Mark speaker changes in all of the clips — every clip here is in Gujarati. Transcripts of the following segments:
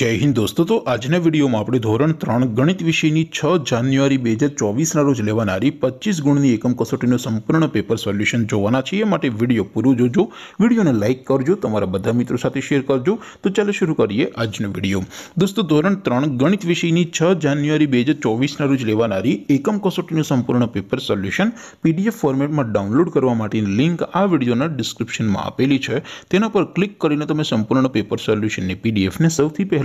Speaker 1: जय हिंद दोस्तों तो आज ने वीडियो म आपड़ी ધોરણ 3 ગણિત વિષય ની 6 જાન્યુઆરી 2024 ના રોજ લેવાણારી 25 ગુણ ની એકમ કસોટી નો સંપૂર્ણ પેપર સોલ્યુશન જોવાના છે માટે વિડિયો પૂરો જોજો વિડિયોને લાઈક કરજો તમારા બધા મિત્રો સાથે શેર કરજો તો ચાલો શરુ કરીએ આજનો વિડિયો दोस्तों ધોરણ 3 ગણિત વિષય ની 6 જાન્યુઆરી 2024 ના રોજ લેવાણારી એકમ કસોટી નું સંપૂર્ણ પેપર સોલ્યુશન PDF ફોર્મેટ માં ડાઉનલોડ કરવા માટેની લિંક આ વિડિયોના ડિસ્ક્રિપ્શન માં આપેલી છે તેના પર ક્લિક કરીને તમે સંપૂર્ણ પેપર સોલ્યુશન ને PDF ને સૌથી પે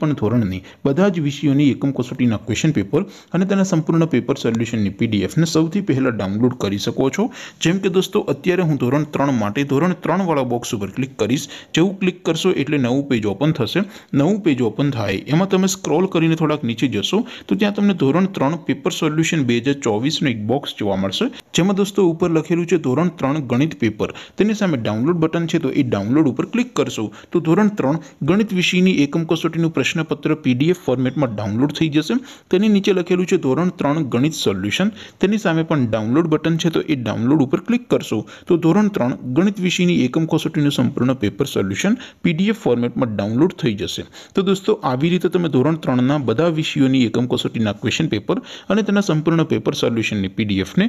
Speaker 1: પૂર્ણ ધોરણની બધા જ વિષયોની એકમ કસોટીના ક્વેશ્ચન પેપર અને તેના સંપૂર્ણના પેપર સોલ્યુશનની પીડીએફ ને સૌથી પહેલા ડાઉનલોડ કરી શકો છો જેમ કે દોસ્તો અત્યારે હું ધોરણ 3 માંટે ધોરણ 3 વાળો બોક્સ ઉપર ક્લિક કરશો જેવું ક્લિક કરશો એટલે નવું પેજ ઓપન થશે નવું પેજ ઓપન થાય એમાં તમે સ્ક્રોલ કરીને થોડક નીચે જશો તો ત્યાં તમને ધોરણ 3 પેપર સોલ્યુશન 2024 નો એક બોક્સ જોવા મળશે જેમા દોસ્તો ઉપર લખેલું છે ધોરણ 3 ગણિત પેપર તેની સામે ડાઉનલોડ બટન છે તો એ ડાઉનલોડ ઉપર ક્લિક કરશો તો ધોરણ 3 ગણિત વિષયની એકમ કસોટીનું પ્રશ્નપત્ર PDF ફોર્મેટમાં ડાઉનલોડ થઈ જશે તેની નીચે લખેલું છે ધોરણ 3 ગણિત સોલ્યુશન તેની સામે પણ ડાઉનલોડ બટન છે તો એ ડાઉનલોડ ઉપર ક્લિક કરશો તો ધોરણ 3 ગણિત વિષયની એકમ કસોટીનું સંપૂર્ણ પેપર સોલ્યુશન PDF ફોર્મેટમાં ડાઉનલોડ થઈ જશે તો દોસ્તો આવી રીતે તમે ધોરણ 3 ના બધા વિષયોની એકમ કસોટીના ક્વેશ્ચન પેપર અને તેના સંપૂર્ણ પેપર સોલ્યુશનની PDF ને